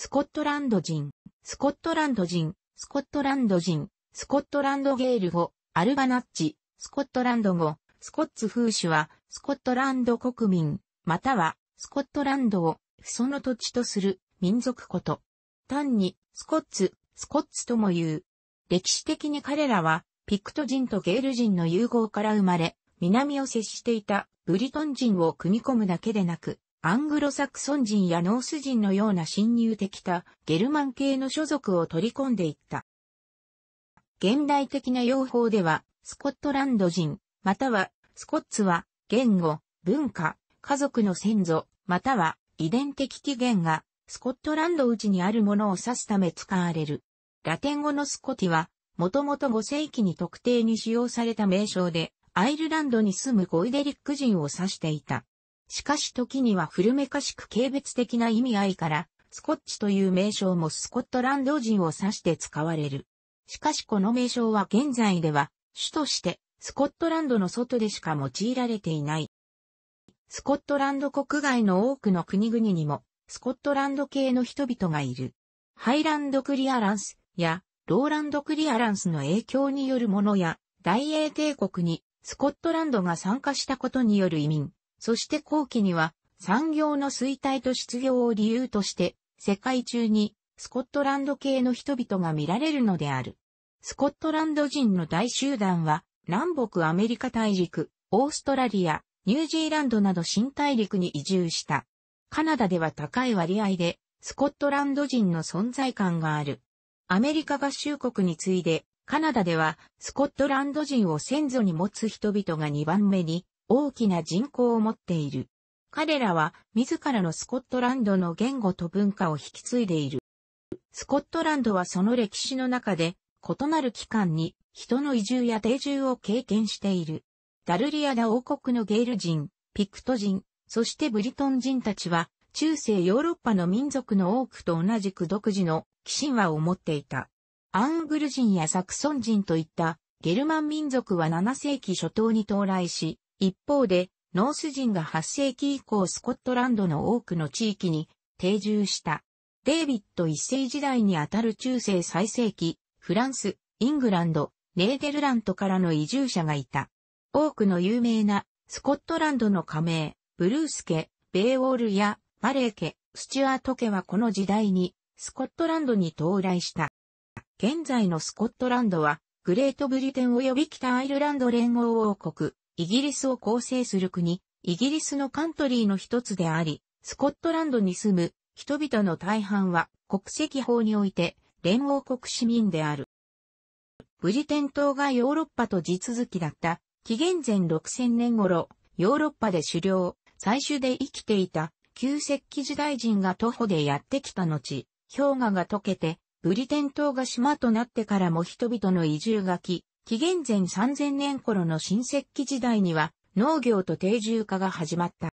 スコットランド人、スコットランド人、スコットランド人、スコットランドゲール語、アルバナッチ、スコットランド語、スコッツ風主は、スコットランド国民、または、スコットランドを、その土地とする、民族こと。単に、スコッツ、スコッツとも言う。歴史的に彼らは、ピクト人とゲール人の融合から生まれ、南を接していたブリトン人を組み込むだけでなく、アングロサクソン人やノース人のような侵入的たゲルマン系の所属を取り込んでいった。現代的な用法では、スコットランド人、または、スコッツは、言語、文化、家族の先祖、または、遺伝的起源が、スコットランド内にあるものを指すため使われる。ラテン語のスコティは、もともと5世紀に特定に使用された名称で、アイルランドに住むゴイデリック人を指していた。しかし時には古めかしく軽蔑的な意味合いから、スコッチという名称もスコットランド人を指して使われる。しかしこの名称は現在では、主として、スコットランドの外でしか用いられていない。スコットランド国外の多くの国々にも、スコットランド系の人々がいる。ハイランドクリアランスや、ローランドクリアランスの影響によるものや、大英帝国にスコットランドが参加したことによる移民、そして後期には産業の衰退と失業を理由として世界中にスコットランド系の人々が見られるのである。スコットランド人の大集団は南北アメリカ大陸、オーストラリア、ニュージーランドなど新大陸に移住した。カナダでは高い割合でスコットランド人の存在感がある。アメリカ合衆国に次いでカナダではスコットランド人を先祖に持つ人々が2番目に大きな人口を持っている。彼らは自らのスコットランドの言語と文化を引き継いでいる。スコットランドはその歴史の中で異なる期間に人の移住や定住を経験している。ダルリアダ王国のゲール人、ピクト人、そしてブリトン人たちは中世ヨーロッパの民族の多くと同じく独自の騎神話を持っていた。アングル人やサクソン人といったゲルマン民族は7世紀初頭に到来し、一方で、ノース人が8世紀以降スコットランドの多くの地域に定住した。デイビッド一世時代にあたる中世最盛期、フランス、イングランド、ネーデルラントからの移住者がいた。多くの有名なスコットランドの加盟、ブルース家、ベイウォールやバレー家、スチュアート家はこの時代にスコットランドに到来した。現在のスコットランドはグレートブリテン及び北アイルランド連合王国、イギリスを構成する国、イギリスのカントリーの一つであり、スコットランドに住む人々の大半は国籍法において連合国市民である。ブリテン島がヨーロッパと地続きだった紀元前6000年頃、ヨーロッパで狩猟、最終で生きていた旧石器時代人が徒歩でやってきた後、氷河が溶けて、ブリテン島が島となってからも人々の移住が来、紀元前3000年頃の新石器時代には農業と定住化が始まった。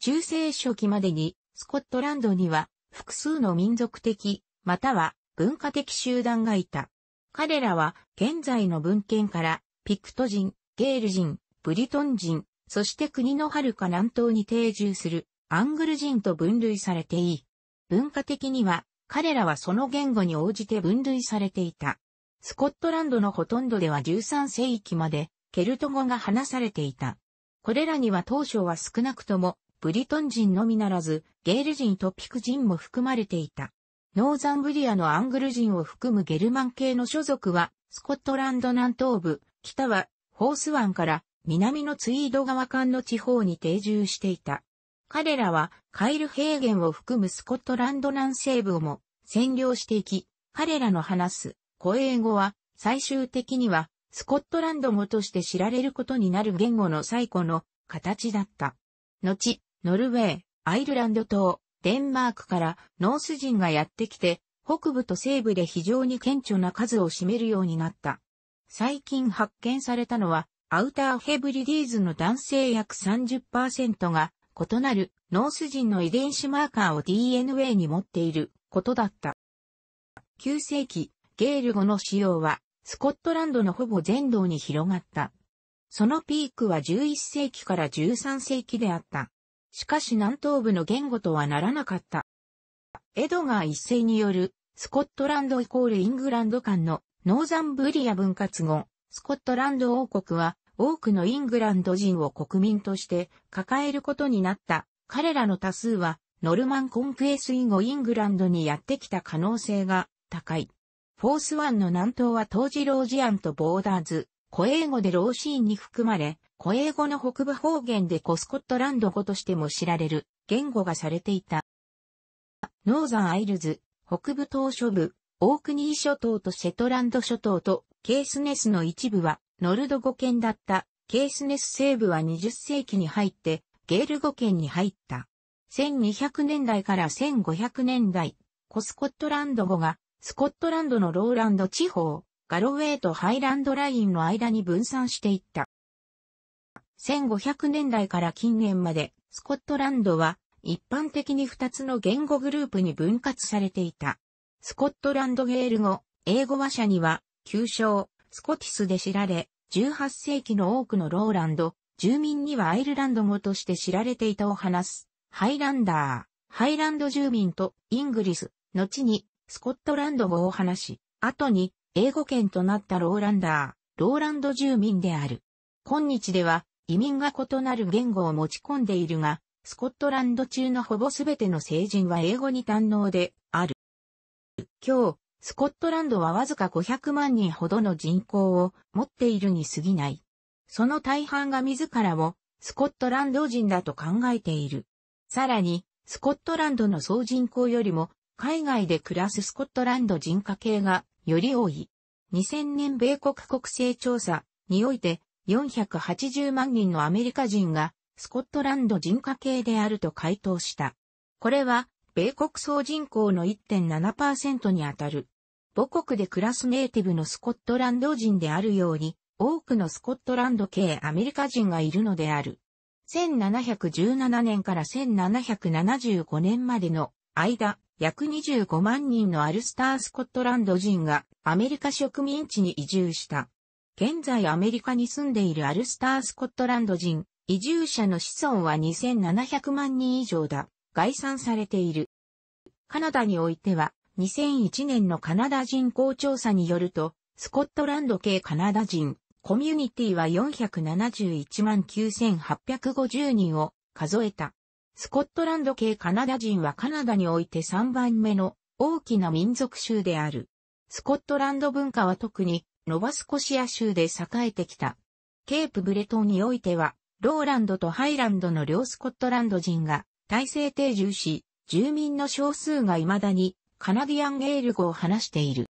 中世初期までにスコットランドには複数の民族的または文化的集団がいた。彼らは現在の文献からピクト人、ゲール人、ブリトン人、そして国の遥か南東に定住するアングル人と分類されていい。文化的には彼らはその言語に応じて分類されていた。スコットランドのほとんどでは13世紀までケルト語が話されていた。これらには当初は少なくともブリトン人のみならずゲール人とピク人も含まれていた。ノーザンブリアのアングル人を含むゲルマン系の所属はスコットランド南東部、北はホース湾から南のツイード川間の地方に定住していた。彼らはカイル平原を含むスコットランド南西部をも占領していき、彼らの話す古英語は最終的にはスコットランド語として知られることになる言語の最古の形だった。後、ノルウェー、アイルランド島、デンマークからノース人がやってきて、北部と西部で非常に顕著な数を占めるようになった。最近発見されたのは、アウターヘブリディーズの男性約30%が異なるノース人の遺伝子マーカーを DNA に持っていることだった。9世紀、ゲール語の使用は、スコットランドのほぼ全道に広がった。そのピークは11世紀から13世紀であった。しかし南東部の言語とはならなかった。エドガー一世による、スコットランドイコールイングランド間のノーザンブリア分割後、スコットランド王国は多くのイングランド人を国民として抱えることになった。彼らの多数はノルマンコンクエス以後イングランドにやってきた可能性が高い。フォースワンの南東は当時ロージアンとボーダーズ、古英語でローシーンに含まれ、古英語の北部方言でコスコットランド語としても知られる言語がされていた。ノーザンアイルズ、北部島諸部、オークニー諸島とシェトランド諸島とケースネスの一部はノルド語圏だったケースネス西部は20世紀に入ってゲール語圏に入った。1200年代から1500年代、コスコットランド語がスコットランドのローランド地方、ガロウェイとハイランドラインの間に分散していった。1500年代から近年まで、スコットランドは一般的に2つの言語グループに分割されていた。スコットランドゲール語、英語話者には、旧称、スコティスで知られ、18世紀の多くのローランド、住民にはアイルランド語として知られていたを話す、ハイランダー、ハイランド住民とイングリス、後にスコットランド語を話し、後に英語圏となったローランダー、ローランド住民である。今日では移民が異なる言語を持ち込んでいるが、スコットランド中のほぼすべての成人は英語に堪能である。今日、スコットランドはわずか500万人ほどの人口を持っているに過ぎない。その大半が自らをスコットランド人だと考えている。さらに、スコットランドの総人口よりも海外で暮らすスコットランド人家系がより多い。2000年米国国勢調査において480万人のアメリカ人がスコットランド人家系であると回答した。これは米国総人口の1.7%にあたる。母国で暮らすネイティブのスコットランド人であるように、多くのスコットランド系アメリカ人がいるのである。1717年から1775年までの間、約25万人のアルスター・スコットランド人がアメリカ植民地に移住した。現在アメリカに住んでいるアルスター・スコットランド人、移住者の子孫は2700万人以上だ。概算されている。カナダにおいては、2001年のカナダ人口調査によると、スコットランド系カナダ人、コミュニティは471万9850人を数えた。スコットランド系カナダ人はカナダにおいて3番目の大きな民族州である。スコットランド文化は特にノバスコシア州で栄えてきた。ケープブレトンにおいては、ローランドとハイランドの両スコットランド人が体制定住し、住民の少数が未だにカナディアンゲール語を話している。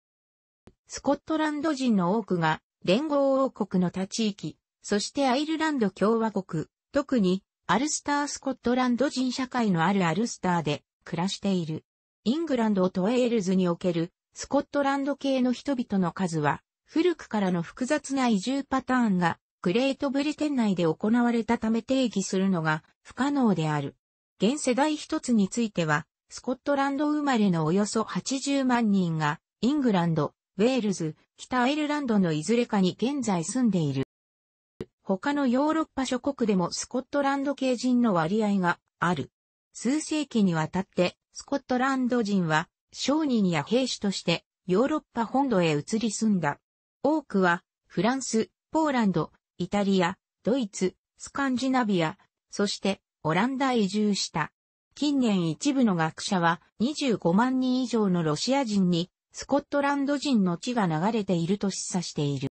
スコットランド人の多くが連合王国の他地域、そしてアイルランド共和国、特にアルスタースコットランド人社会のあるアルスターで暮らしている。イングランドとウェールズにおけるスコットランド系の人々の数は古くからの複雑な移住パターンがグレートブリテン内で行われたため定義するのが不可能である。現世代一つについてはスコットランド生まれのおよそ80万人がイングランド、ウェールズ、北アイルランドのいずれかに現在住んでいる。他のヨーロッパ諸国でもスコットランド系人の割合がある。数世紀にわたって、スコットランド人は、商人や兵士として、ヨーロッパ本土へ移り住んだ。多くは、フランス、ポーランド、イタリア、ドイツ、スカンジナビア、そしてオランダへ移住した。近年一部の学者は25万人以上のロシア人にスコットランド人の地が流れていると示唆している。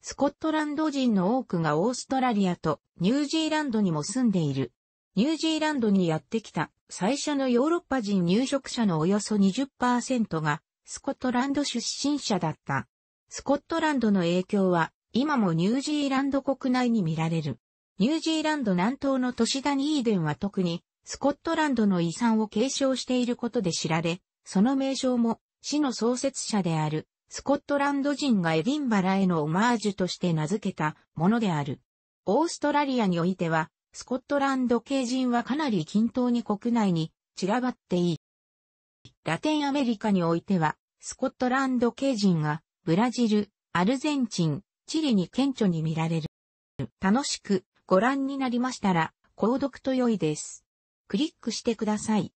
スコットランド人の多くがオーストラリアとニュージーランドにも住んでいる。ニュージーランドにやってきた最初のヨーロッパ人入植者のおよそ20%がスコットランド出身者だった。スコットランドの影響は今もニュージーランド国内に見られる。ニュージーランド南東の都市ダニーデンは特にスコットランドの遺産を継承していることで知られ、その名称も市の創設者であるスコットランド人がエディンバラへのオマージュとして名付けたものである。オーストラリアにおいては、スコットランド系人はかなり均等に国内に散らばっていい。ラテンアメリカにおいては、スコットランド系人がブラジル、アルゼンチン、チリに顕著に見られる。楽しくご覧になりましたら、購読と良いです。クリックしてください。